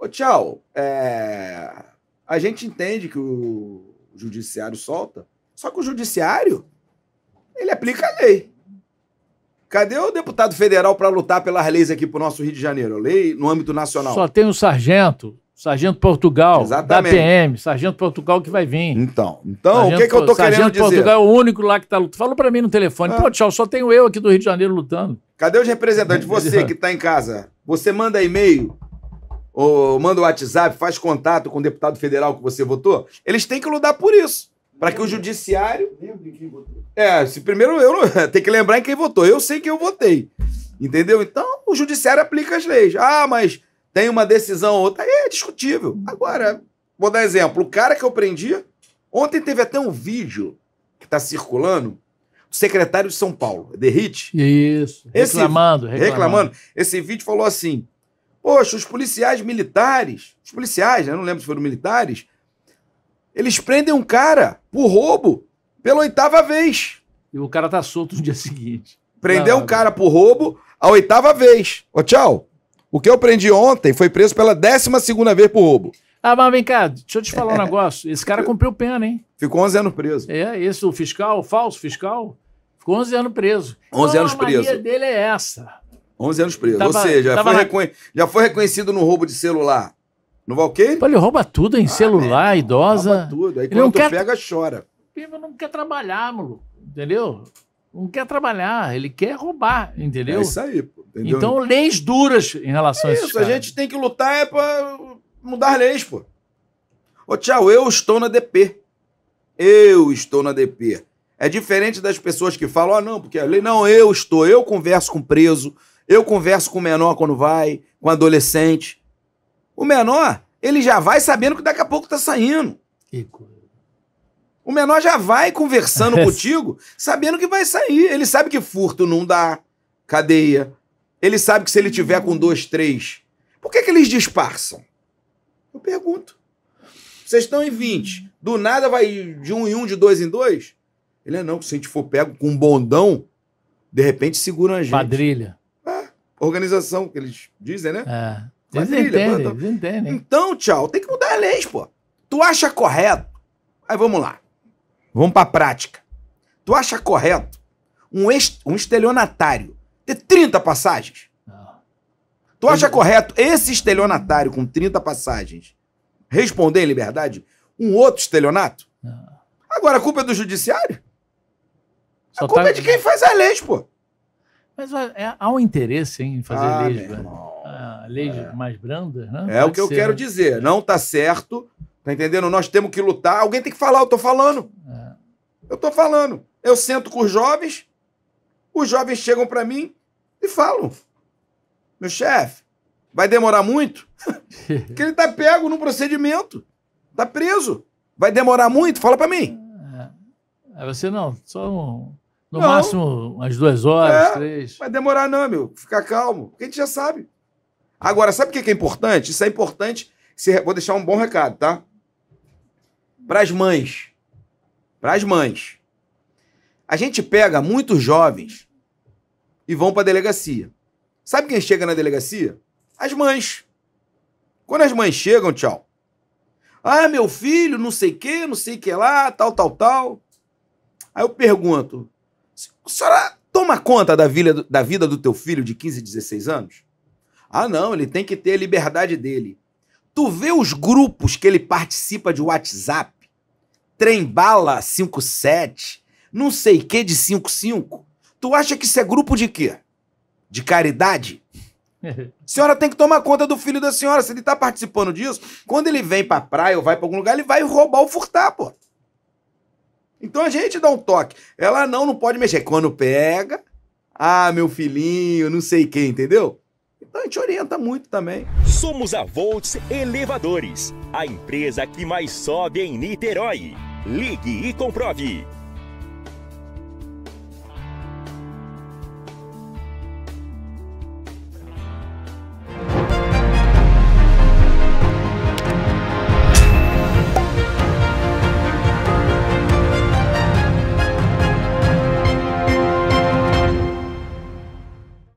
Ô, tchau, é... a gente entende que o judiciário solta, só que o judiciário, ele aplica a lei. Cadê o deputado federal para lutar pelas leis aqui para o nosso Rio de Janeiro? Lei no âmbito nacional. Só tem o um sargento, sargento Portugal, Exatamente. da PM, sargento Portugal que vai vir. Então, então sargento, o que, que eu estou querendo dizer? Sargento Portugal é o único lá que está lutando. Falou para mim no telefone. Ah. Pô, tchau, só tenho eu aqui do Rio de Janeiro lutando. Cadê os representantes? Você que está em casa, você manda e-mail ou manda o WhatsApp, faz contato com o deputado federal que você votou, eles têm que lutar por isso. Para que o judiciário. Lembre quem votou. É, se primeiro eu tem que lembrar em quem votou. Eu sei que eu votei. Entendeu? Então o judiciário aplica as leis. Ah, mas tem uma decisão ou outra. É discutível. Agora, vou dar exemplo. O cara que eu prendi, ontem teve até um vídeo que está circulando secretário de São Paulo, Derrite. Isso. Reclamando, reclamando. reclamando. Esse vídeo falou assim: Poxa, os policiais militares, os policiais, né? não lembro se foram militares, eles prendem um cara por roubo pela oitava vez. E o cara tá solto no dia seguinte. Prendeu um cara por roubo a oitava vez. Ô, tchau. O que eu prendi ontem foi preso pela décima segunda vez por roubo. Ah, mas vem cá, deixa eu te falar um é. negócio. Esse cara cumpriu pena, hein? Ficou 11 anos preso. É, esse o fiscal, o falso fiscal, ficou 11 anos preso. 11 então, anos preso. A mania preso. dele é essa. 11 anos preso. Tava, Ou seja, já foi, já foi, reconhecido no roubo de celular. No Valqueiro? Ele rouba tudo, em ah, celular, é, idosa. Rouba tudo. Aí ele quando não quer... pega, chora. Ele não quer trabalhar, mano. Entendeu? Não quer trabalhar, ele quer roubar, entendeu? É isso aí, pô, entendeu? Então, leis duras em relação é isso, a isso. A gente tem que lutar é pra mudar leis, pô. Ô, tchau, eu estou na DP. Eu estou na DP. É diferente das pessoas que falam, ah, não, porque a lei. Não, eu estou, eu converso com preso, eu converso com o menor quando vai, com o adolescente. O menor, ele já vai sabendo que daqui a pouco tá saindo. O menor já vai conversando contigo, sabendo que vai sair. Ele sabe que furto não dá cadeia. Ele sabe que se ele tiver com dois, três. Por que, que eles disparçam? Eu pergunto. Vocês estão em 20. Do nada vai de um em um, de dois em dois? Ele é não, se a gente for pego com um bondão, de repente segura a gente. Padrilha organização, que eles dizem, né? É. Eles entendem, eles entendem. Então, tchau, tem que mudar as leis, pô. Tu acha correto? Aí vamos lá. Vamos pra prática. Tu acha correto um, est um estelionatário ter 30 passagens? Não. Tu acha Eu... correto esse estelionatário com 30 passagens responder em liberdade um outro estelionato? Não. Agora, a culpa é do judiciário? Só a culpa tá... é de quem faz as leis, pô. Mas ah, é, há um interesse em fazer ah, leis, ah, leis é. mais brandas, né? É Pode o que ser. eu quero né? dizer. Não está certo, tá entendendo? Nós temos que lutar. Alguém tem que falar, eu estou falando. É. Eu estou falando. Eu sento com os jovens, os jovens chegam para mim e falam. Meu chefe, vai demorar muito? Porque ele está pego num procedimento. Está preso. Vai demorar muito? Fala para mim. É. Aí você, não, só um no não. máximo umas duas horas, é, três. Vai demorar, não, meu. ficar calmo. Porque a gente já sabe. Agora, sabe o que é importante? Isso é importante. Vou deixar um bom recado, tá? Para as mães. Para as mães. A gente pega muitos jovens e vão para a delegacia. Sabe quem chega na delegacia? As mães. Quando as mães chegam, tchau. Ah, meu filho, não sei o que, não sei o que lá, tal, tal, tal. Aí eu pergunto, a senhora toma conta da, da vida do teu filho de 15, 16 anos? Ah, não, ele tem que ter a liberdade dele. Tu vê os grupos que ele participa de WhatsApp? Trembala 57, não sei que de 55. Tu acha que isso é grupo de quê? De caridade? senhora tem que tomar conta do filho da senhora. Se ele tá participando disso, quando ele vem pra praia ou vai pra algum lugar, ele vai roubar ou furtar, pô. Então a gente dá um toque. Ela não, não pode mexer. Quando pega, ah, meu filhinho, não sei quem, entendeu? Então a gente orienta muito também. Somos a Volts Elevadores, a empresa que mais sobe em Niterói. Ligue e comprove.